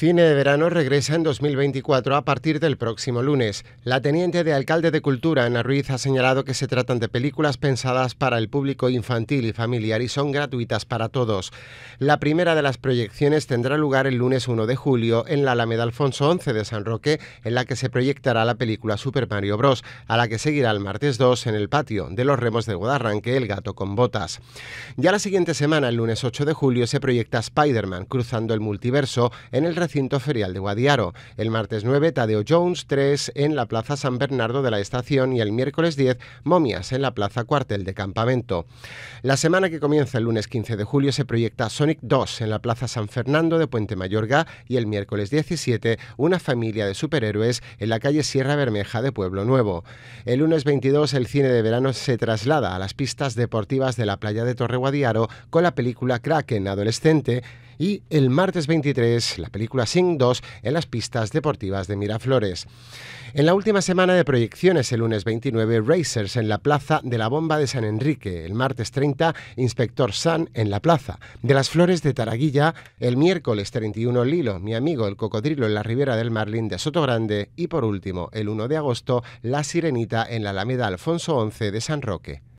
Cine de verano regresa en 2024 a partir del próximo lunes. La teniente de alcalde de Cultura, Ana Ruiz, ha señalado que se tratan de películas pensadas para el público infantil y familiar y son gratuitas para todos. La primera de las proyecciones tendrá lugar el lunes 1 de julio en la Alameda Alfonso 11 de San Roque, en la que se proyectará la película Super Mario Bros., a la que seguirá el martes 2 en el patio de los remos de Guadarranque, El Gato con Botas. Ya la siguiente semana, el lunes 8 de julio, se proyecta Spider-Man cruzando el multiverso en el Cinto ferial de Guadiaro. El martes 9, Tadeo Jones, 3 en la Plaza San Bernardo de la Estación y el miércoles 10, Momias en la Plaza Cuartel de Campamento. La semana que comienza el lunes 15 de julio se proyecta Sonic 2 en la Plaza San Fernando de Puente Mayorga y el miércoles 17, una familia de superhéroes en la calle Sierra Bermeja de Pueblo Nuevo. El lunes 22, el cine de verano se traslada a las pistas deportivas de la playa de Torre Guadiaro con la película Kraken adolescente y el martes 23 la película Sing 2 en las pistas deportivas de Miraflores. En la última semana de proyecciones, el lunes 29, Racers en la Plaza de la Bomba de San Enrique, el martes 30, Inspector San en la Plaza de las Flores de Taraguilla, el miércoles 31, Lilo, mi amigo el cocodrilo en la Ribera del Marlín de Sotogrande. y por último, el 1 de agosto, La Sirenita en la Alameda Alfonso XI de San Roque.